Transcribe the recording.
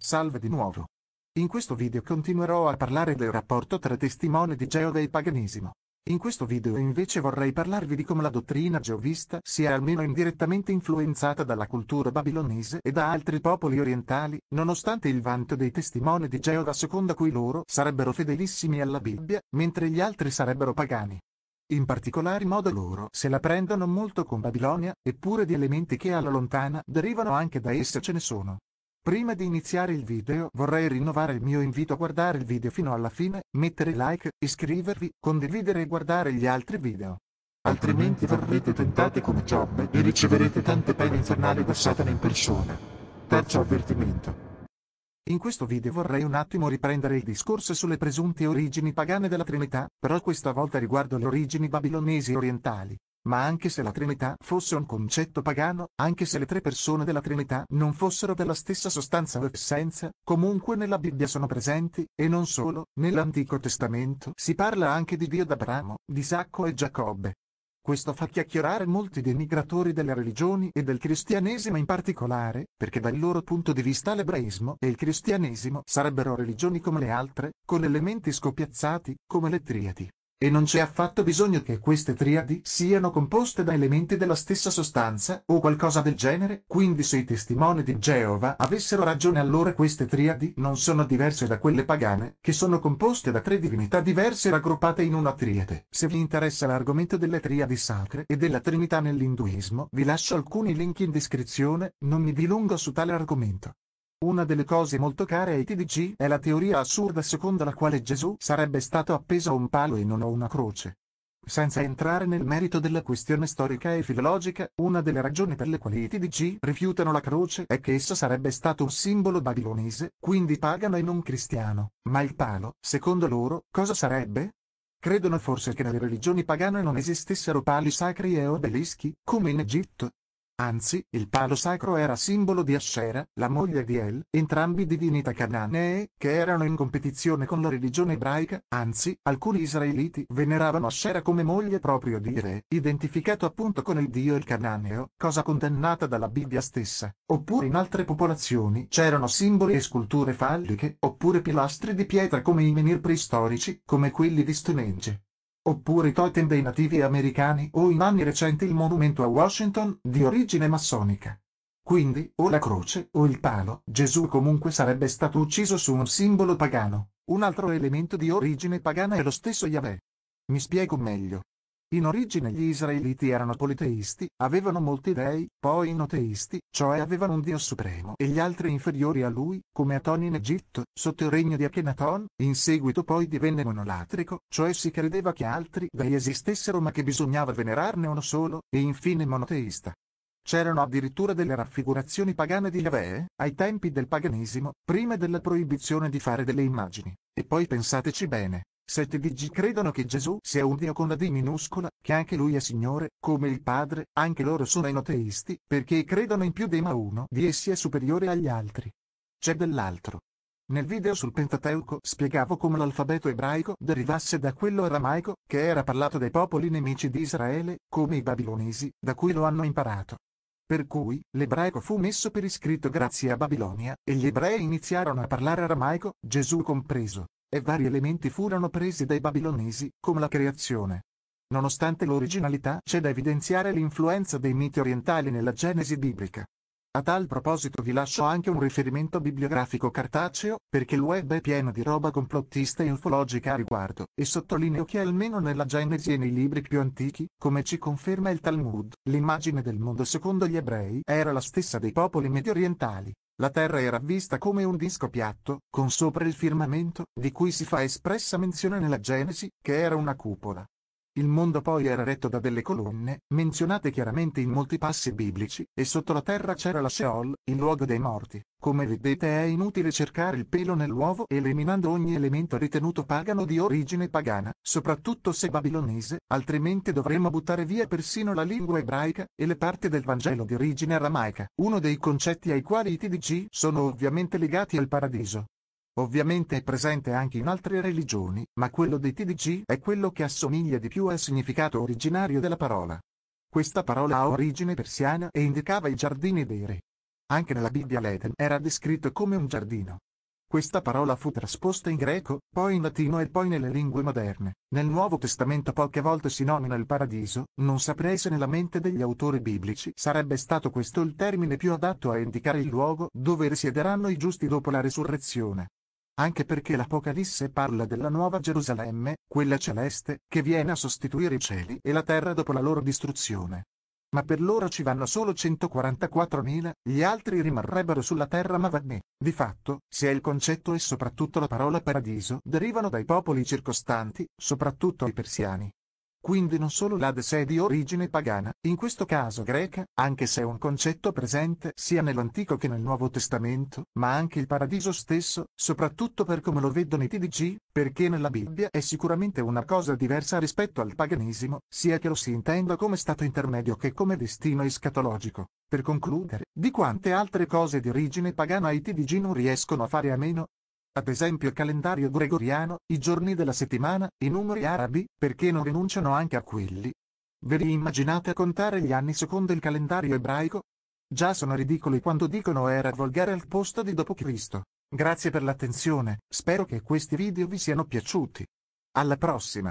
Salve di nuovo. In questo video continuerò a parlare del rapporto tra testimoni di Geova e paganesimo. In questo video invece vorrei parlarvi di come la dottrina geovista sia almeno indirettamente influenzata dalla cultura babilonese e da altri popoli orientali, nonostante il vanto dei testimoni di Geova secondo cui loro sarebbero fedelissimi alla Bibbia, mentre gli altri sarebbero pagani. In particolar modo loro se la prendono molto con Babilonia, eppure di elementi che alla lontana derivano anche da essa ce ne sono. Prima di iniziare il video vorrei rinnovare il mio invito a guardare il video fino alla fine, mettere like, iscrivervi, condividere e guardare gli altri video. Altrimenti verrete tentati come Giobbe e riceverete tante pene infernali da Satana in persona. Terzo avvertimento. In questo video vorrei un attimo riprendere il discorso sulle presunte origini pagane della Trinità, però questa volta riguardo le origini babilonesi orientali. Ma anche se la Trinità fosse un concetto pagano, anche se le tre persone della Trinità non fossero della stessa sostanza o essenza, comunque nella Bibbia sono presenti, e non solo, nell'Antico Testamento si parla anche di Dio d'Abramo, di Isacco e Giacobbe. Questo fa chiacchierare molti dei migratori delle religioni e del cristianesimo in particolare, perché dal loro punto di vista l'ebraismo e il cristianesimo sarebbero religioni come le altre, con elementi scopiazzati, come le triadi. E non c'è affatto bisogno che queste triadi siano composte da elementi della stessa sostanza o qualcosa del genere, quindi se i testimoni di Geova avessero ragione allora queste triadi non sono diverse da quelle pagane, che sono composte da tre divinità diverse raggruppate in una triade. Se vi interessa l'argomento delle triadi sacre e della Trinità nell'Induismo, vi lascio alcuni link in descrizione, non mi dilungo su tale argomento. Una delle cose molto care ai TDC è la teoria assurda secondo la quale Gesù sarebbe stato appeso a un palo e non a una croce. Senza entrare nel merito della questione storica e filologica, una delle ragioni per le quali i TDC rifiutano la croce è che essa sarebbe stato un simbolo babilonese, quindi pagano e non cristiano. Ma il palo, secondo loro, cosa sarebbe? Credono forse che nelle religioni pagane non esistessero pali sacri e obelischi, come in Egitto? Anzi, il palo sacro era simbolo di Ashera, la moglie di El, entrambi divinità cananee, che erano in competizione con la religione ebraica, anzi, alcuni israeliti veneravano Ashera come moglie proprio di Re, identificato appunto con il dio il cananeo, cosa condannata dalla Bibbia stessa. Oppure in altre popolazioni c'erano simboli e sculture falliche, oppure pilastri di pietra come i menhir preistorici, come quelli di Stonehenge oppure i totem dei nativi americani o in anni recenti il monumento a Washington di origine massonica. Quindi, o la croce o il palo, Gesù comunque sarebbe stato ucciso su un simbolo pagano. Un altro elemento di origine pagana è lo stesso Yahweh. Mi spiego meglio. In origine gli israeliti erano politeisti, avevano molti dei, poi inoteisti, cioè avevano un dio supremo e gli altri inferiori a lui, come Aton in Egitto, sotto il regno di Akhenaton, in seguito poi divenne monolatrico, cioè si credeva che altri dei esistessero ma che bisognava venerarne uno solo, e infine monoteista. C'erano addirittura delle raffigurazioni pagane di Yahweh, ai tempi del paganesimo, prima della proibizione di fare delle immagini. E poi pensateci bene, 7 DG credono che Gesù sia un Dio con la D minuscola, che anche lui è Signore, come il Padre, anche loro sono enoteisti, perché credono in più dei ma uno di essi è superiore agli altri. C'è dell'altro. Nel video sul Pentateuco spiegavo come l'alfabeto ebraico derivasse da quello aramaico, che era parlato dai popoli nemici di Israele, come i babilonesi, da cui lo hanno imparato. Per cui, l'ebraico fu messo per iscritto grazie a Babilonia, e gli ebrei iniziarono a parlare aramaico, Gesù compreso e vari elementi furono presi dai babilonesi, come la creazione. Nonostante l'originalità c'è da evidenziare l'influenza dei miti orientali nella genesi biblica. A tal proposito vi lascio anche un riferimento bibliografico cartaceo, perché il web è pieno di roba complottista e ufologica a riguardo, e sottolineo che almeno nella Genesi e nei libri più antichi, come ci conferma il Talmud, l'immagine del mondo secondo gli ebrei era la stessa dei popoli mediorientali. La Terra era vista come un disco piatto, con sopra il firmamento, di cui si fa espressa menzione nella Genesi, che era una cupola. Il mondo poi era retto da delle colonne, menzionate chiaramente in molti passi biblici, e sotto la terra c'era la Sheol, il luogo dei morti. Come vedete è inutile cercare il pelo nell'uovo eliminando ogni elemento ritenuto pagano di origine pagana, soprattutto se babilonese, altrimenti dovremmo buttare via persino la lingua ebraica e le parti del Vangelo di origine aramaica. Uno dei concetti ai quali i TDG sono ovviamente legati al paradiso. Ovviamente è presente anche in altre religioni, ma quello dei TDG è quello che assomiglia di più al significato originario della parola. Questa parola ha origine persiana e indicava i giardini dei re. Anche nella Bibbia l'Eden era descritto come un giardino. Questa parola fu trasposta in greco, poi in latino e poi nelle lingue moderne. Nel Nuovo Testamento poche volte si nomina il paradiso, non saprei se nella mente degli autori biblici sarebbe stato questo il termine più adatto a indicare il luogo dove risiederanno i giusti dopo la resurrezione anche perché l'Apocalisse parla della nuova Gerusalemme, quella celeste, che viene a sostituire i cieli e la terra dopo la loro distruzione. Ma per loro ci vanno solo 144.000, gli altri rimarrebbero sulla terra ma vanne. Di fatto, sia il concetto e soprattutto la parola paradiso derivano dai popoli circostanti, soprattutto i persiani quindi non solo l'Ades è di origine pagana, in questo caso greca, anche se è un concetto presente sia nell'Antico che nel Nuovo Testamento, ma anche il paradiso stesso, soprattutto per come lo vedono i TDG, perché nella Bibbia è sicuramente una cosa diversa rispetto al paganesimo, sia che lo si intenda come stato intermedio che come destino escatologico. Per concludere, di quante altre cose di origine pagana i TDG non riescono a fare a meno, ad esempio il calendario gregoriano, i giorni della settimana, i numeri arabi, perché non rinunciano anche a quelli? Ve li immaginate a contare gli anni secondo il calendario ebraico? Già sono ridicoli quando dicono era volgare al posto di dopo Cristo. Grazie per l'attenzione, spero che questi video vi siano piaciuti. Alla prossima!